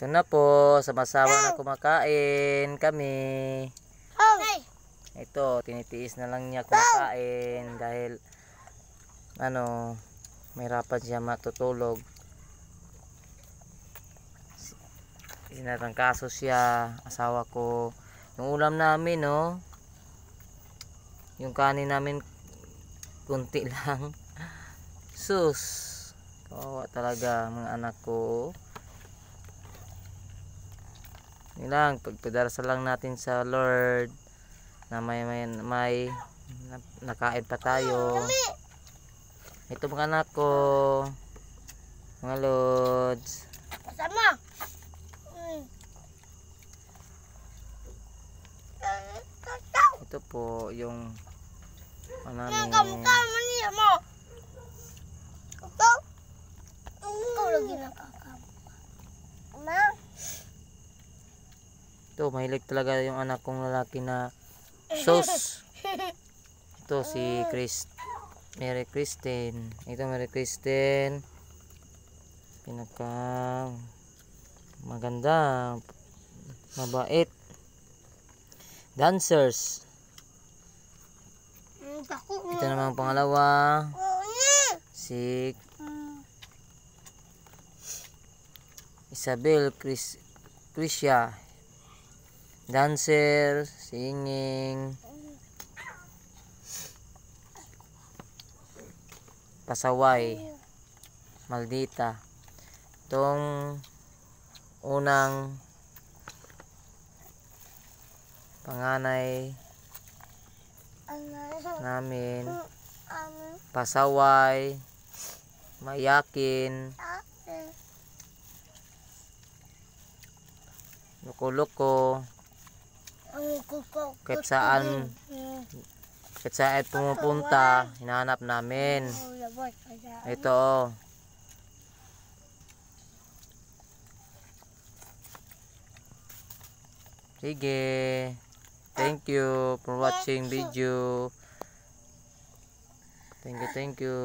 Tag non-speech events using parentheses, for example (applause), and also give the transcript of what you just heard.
Ito na po, sama na kumakain kami. Ito, tinitiis na lang niya kumakain dahil ano, may rapat siya matutulog. Inarangkaso siya, asawa ko. Yung ulam namin, no? Yung kanin namin, kunti (laughs) lang. Sus! Kawawa talaga mga anak ko yun lang pagpadarasal lang natin sa Lord na may may, may na, nakain pa tayo ito mga anak ko mga Lods kasama ito po yung ano mo ito ikaw lagi na ka Ito, mahilig talaga yung anak kong lalaki na sauce. Ito si Chris Mary Christine Ito Mary Christine Pinaka maganda, mabait. Dancers. Ito naman pangalawa. Si Isabel Chris Crisia dancer, singing, pasaway, maldita. Itong unang panganay namin pasaway mayakin luko-luko kahit saan kahit saan pumupunta hinahanap namin oh, ito oh sige thank you for watching video thank you thank you